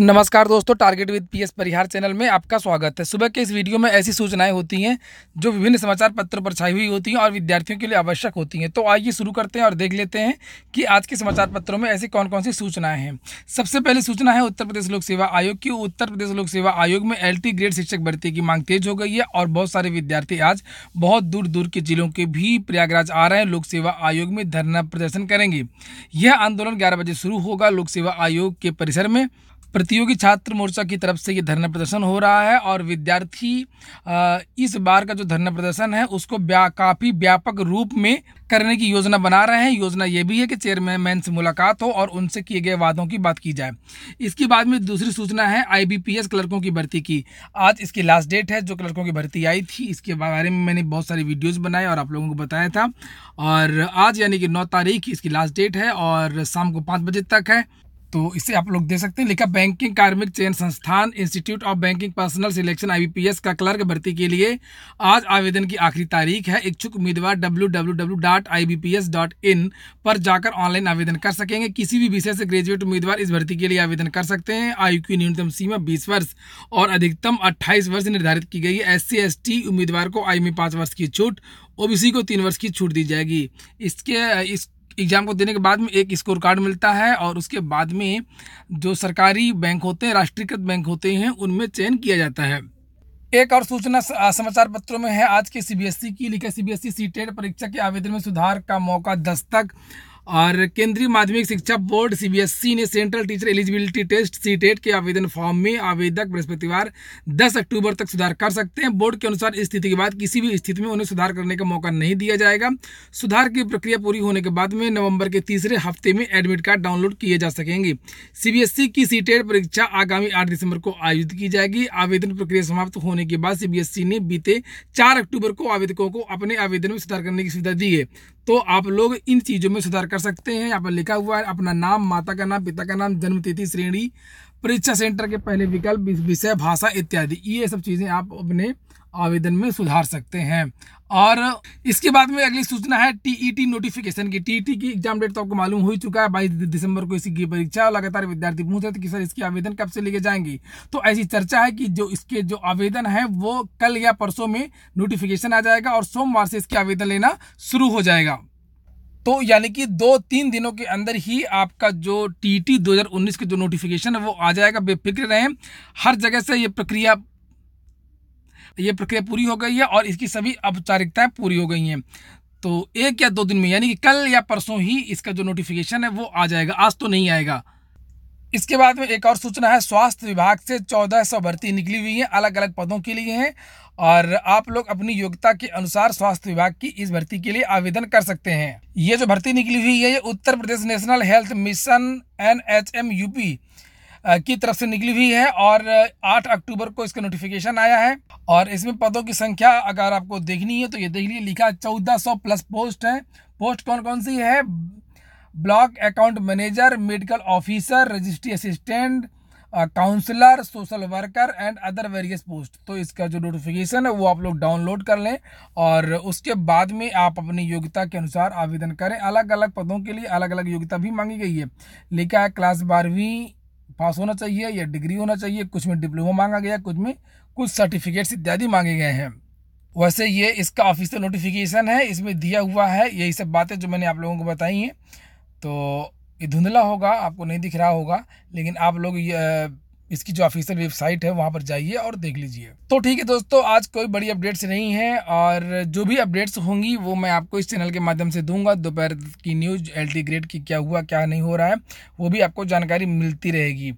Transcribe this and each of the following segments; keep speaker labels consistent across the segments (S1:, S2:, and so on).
S1: नमस्कार दोस्तों target with P S Parihar channel में आपका स्वागत है सुबह के इस वीडियो में ऐसी सूचनाएं होती हैं जो विभिन्न समाचार पत्रों पर छाई हुई होती हैं और विद्यार्थियों के लिए आवश्यक होती हैं तो आइए शुरू करते हैं और देख लेते हैं कि आज के समाचार पत्रों में ऐसी कौन कौन सी सूचनाएं हैं सबसे पहली सूचना है उत्तर प्रदेश लोक सेवा आयोग की उत्तर प्रदेश लोक सेवा आयोग में एल ग्रेड शिक्षक भर्ती की मांग तेज हो गई है और बहुत सारे विद्यार्थी आज बहुत दूर दूर के जिलों के भी प्रयागराज आ रहे हैं लोक सेवा आयोग में धरना प्रदर्शन करेंगे यह आंदोलन ग्यारह बजे शुरू होगा लोक सेवा आयोग के परिसर में प्रतियोगी छात्र मोर्चा की तरफ से ये धरना प्रदर्शन हो रहा है और विद्यार्थी इस बार का जो धरना प्रदर्शन है उसको व्या, काफ़ी व्यापक रूप में करने की योजना बना रहे हैं योजना ये भी है कि चेयरमैन से मुलाकात हो और उनसे किए गए वादों की बात की जाए इसके बाद में दूसरी सूचना है आई क्लर्कों की भर्ती की आज इसकी लास्ट डेट है जो क्लर्कों की भर्ती आई थी इसके बारे में मैंने बहुत सारी वीडियोज़ बनाए और आप लोगों को बताया था और आज यानी कि नौ तारीख इसकी लास्ट डेट है और शाम को पाँच बजे तक है तो इसे आप लोग दे सकते हैं लिखा बैंकिंग कार्मिक चयन संस्थान institute of banking personnel selection IBPS का क्लर्क भर्ती के लिए आज आवेदन की आखिरी तारीख है इच्छुक उम्मीदवार डब्ल्यू पर जाकर ऑनलाइन आवेदन कर सकेंगे किसी भी विषय से ग्रेजुएट उम्मीदवार इस भर्ती के लिए आवेदन कर सकते हैं आयु की न्यूनतम सीमा बीस वर्ष और अधिकतम अट्ठाईस वर्ष निर्धारित की गई है एस सी उम्मीदवार को आयु में पांच वर्ष की छूट ओबीसी को तीन वर्ष की छूट दी जाएगी इसके इस एग्ज़ाम को देने के बाद में एक स्कोर कार्ड मिलता है और उसके बाद में जो सरकारी बैंक होते हैं राष्ट्रीयकृत बैंक होते हैं उनमें चयन किया जाता है एक और सूचना समाचार पत्रों में है आज के सीबीएसई की लिखा सीबीएसई सी टेट परीक्षा के आवेदन में सुधार का मौका दस्तक और केंद्रीय माध्यमिक शिक्षा बोर्ड सीबीएसई e ने central teacher eligibility test C TET e के आवेदन फॉर्म में आवेदक बृहस्पतिवार 10 अक्टूबर तक सुधार कर सकते हैं बोर्ड के अनुसार स्थिति के बाद किसी भी स्थिति में उन्हें सुधार करने का मौका नहीं दिया जाएगा सुधार की प्रक्रिया पूरी होने के बाद में नवंबर के तीसरे हफ्ते में एडमिट कार्ड डाउनलोड किए जा सकेंगे सीबीएसई e की सी टेट परीक्षा आगामी आठ दिसंबर को आयोजित की जाएगी आवेदन प्रक्रिया समाप्त होने के बाद सीबीएसई ने बीते चार अक्टूबर को आवेदकों को अपने आवेदन में सुधार करने की सुविधा दी है तो आप लोग इन चीज़ों में सुधार कर सकते हैं यहाँ पर लिखा हुआ है अपना नाम माता का नाम पिता का नाम जन्मतिथि श्रेणी परीक्षा सेंटर के पहले विकल्प विषय भाषा इत्यादि ये सब चीज़ें आप अपने आवेदन में सुधार सकते हैं और इसके बाद में अगली सूचना है टीईटी नोटिफिकेशन की टीईटी की एग्जाम डेट तो आपको मालूम हो ही चुका है बाईस दिसंबर को इसी की परीक्षा लगातार विद्यार्थी पूछ रहे थे कि सर इसके आवेदन कब से लेके जाएंगे तो ऐसी चर्चा है कि जो इसके जो आवेदन है वो कल या परसों में नोटिफिकेशन आ जाएगा और सोमवार से इसके आवेदन लेना शुरू हो जाएगा तो यानी कि दो तीन दिनों के अंदर ही आपका जो टी टी दो का जो नोटिफिकेशन है वो आ जाएगा बेफिक्र रहें हर जगह से ये प्रक्रिया ये प्रक्रिया पूरी हो गई है और इसकी सभी औपचारिकताएं पूरी हो गई हैं तो एक या दो दिन में यानी कि कल या परसों ही इसका जो नोटिफिकेशन है वो आ जाएगा आज तो नहीं आएगा इसके बाद में एक और सूचना है स्वास्थ्य विभाग से चौदह सौ भर्ती निकली हुई है अलग अलग पदों के लिए हैं और आप लोग अपनी योग्यता के अनुसार स्वास्थ्य विभाग की इस भर्ती के लिए आवेदन कर सकते हैं ये जो भर्ती निकली हुई है ये Uttar Pradesh national health mission N H M UP की तरफ से निकली हुई है और 8 अक्टूबर को इसका नोटिफिकेशन आया है और इसमें पदों की संख्या अगर आपको देखनी है तो ये देख लीजिए लिखा सौ प्लस पोस्ट है पोस्ट कौन कौन सी है block account manager medical officer registry assistant counsellor social worker and other various post तो इसका जो नोटिफिकेशन है वो आप लोग डाउनलोड कर लें और उसके बाद में आप अपनी योग्यता के अनुसार आवेदन करें अलग अलग पदों के लिए अलग अलग योग्यता भी मांगी गई है लिखा है क्लास बारहवीं पास होना चाहिए या डिग्री होना चाहिए कुछ में डिप्लोमा मांगा गया कुछ में कुछ सर्टिफिकेट्स इत्यादि मांगे गए हैं वैसे ये इसका ऑफिशियल नोटिफिकेशन है इसमें दिया हुआ है यही सब बातें जो मैंने आप लोगों को बताई हैं तो ये धुंधला होगा आपको नहीं दिख रहा होगा लेकिन आप लोग इसकी जो ऑफिशियल वेबसाइट है वहाँ पर जाइए और देख लीजिए तो ठीक है दोस्तों आज कोई बड़ी अपडेट्स नहीं है और जो भी अपडेट्स होंगी वो मैं आपको इस चैनल के माध्यम से दूंगा दोपहर की न्यूज एल ग्रेड की क्या हुआ क्या नहीं हो रहा है वो भी आपको जानकारी मिलती रहेगी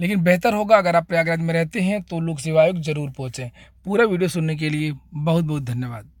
S1: लेकिन बेहतर होगा अगर आप प्रयागराज में रहते हैं तो लोक सेवा आयोग जरूर पहुँचें पूरा वीडियो सुनने के लिए बहुत बहुत धन्यवाद